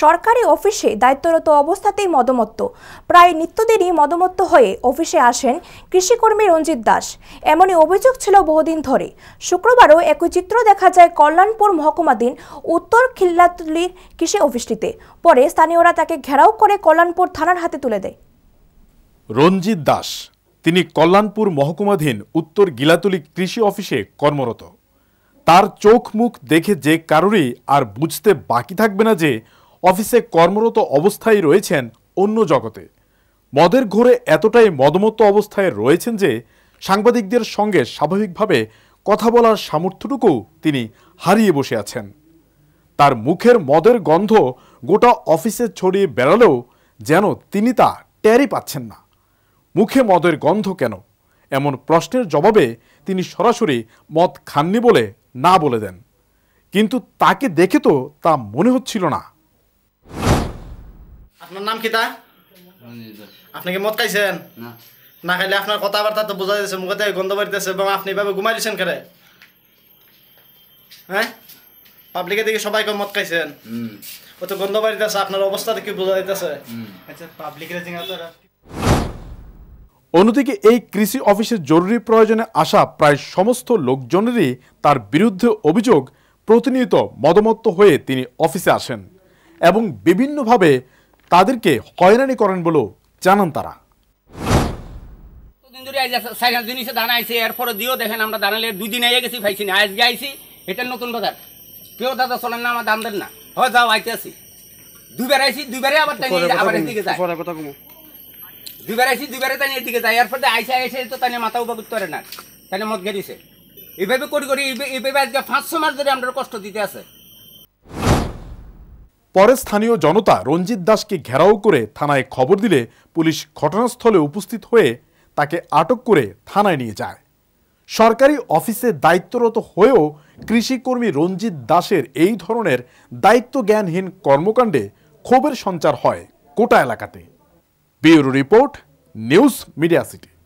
সরকারি অফিসে দায়িত্বরত অবস্থাতেই মদমত্ত প্রায় নিত্যদিনই মদমত্ত হয়ে অফিসে আসেন কৃষিকর্মী রঞ্জিত দাস এমনই অভিযোগ ছিল বহুদিন ধরে শুক্রবারও একই চিত্র দেখা যায় কল্যাণপুর মহকুমাধীন উত্তর খিল্লাতলির কৃষি অফিসটিতে পরে স্থানীয়রা তাকে ঘেরাও করে কল্যাণপুর থানার হাতে তুলে দেয় রঞ্জিত দাস তিনি কল্যাণপুর মহকুমাধীন উত্তর গিলাতলি কৃষি অফিসে কর্মরত তার চোখ মুখ দেখে যে কারোরই আর বুঝতে বাকি থাকবে না যে অফিসে কর্মরত অবস্থায় রয়েছেন অন্য জগতে মদের ঘোরে এতটাই মদমত্ত অবস্থায় রয়েছেন যে সাংবাদিকদের সঙ্গে স্বাভাবিকভাবে কথা বলার সামর্থ্যটুকু তিনি হারিয়ে বসে আছেন তার মুখের মদের গন্ধ গোটা অফিসে ছড়িয়ে বেড়ালেও যেন তিনি তা ট্যারি পাচ্ছেন না মুখে মদের গন্ধ কেন এমন প্রশ্নের জবাবে তিনি সরাসরি মদ খাননি বলে না বলে দেন কিন্তু তাকে দেখে তো তা মনে হচ্ছিল না আপনার নাম কি তা আপনি কি মদ খাইছেন না খাইলে আপনার কথাবার্তা তো বোঝা যাচ্ছে মুখে থেকে গন্ধ বাড়িতেছে এবং আপনি এভাবে ঘুমাই দিচ্ছেন কেরে হ্যাঁ পাবলিকে দেখি সবাই কম মদ খাইছেন ও তো গন্ধ বাড়িতেছে আপনার অবস্থা দেখি বোঝা যাইতেছে আচ্ছা, অন্যদিকে এই কৃষি অফিসের জরুরি প্রয়োজনে আসা প্রায় সমস্ত লোকজনেরই তার বিরুদ্ধে অভিযোগ প্রতিনিয়ত মদমত্ত হয়ে তিনি অফিসে আসেন এবং বিভিন্নভাবে তাদেরকে হয়রানি করেন বলেও জানান তারা এরপরে দেখেন আমরা দুই দিন কেউ দাদা দেন না যাও আইতে আবার আবার এদিকে যায় তাই যায় আইসে তাই মাথা উপভোগ করে না তাই মদ এইভাবে করি করি এইভাবে আজকে পাঁচশো মাস ধরে আমরা কষ্ট দিতে আছে পরে স্থানীয় জনতা রঞ্জিত দাসকে ঘেরাও করে থানায় খবর দিলে পুলিশ ঘটনাস্থলে উপস্থিত হয়ে তাকে আটক করে থানায় নিয়ে যায় সরকারি অফিসে দায়িত্বরত হয়েও কৃষিকর্মী রঞ্জিত দাসের এই ধরনের দায়িত্বজ্ঞানহীন কর্মকাণ্ডে ক্ষোভের সঞ্চার হয় কোটা এলাকাতে bureau report news media city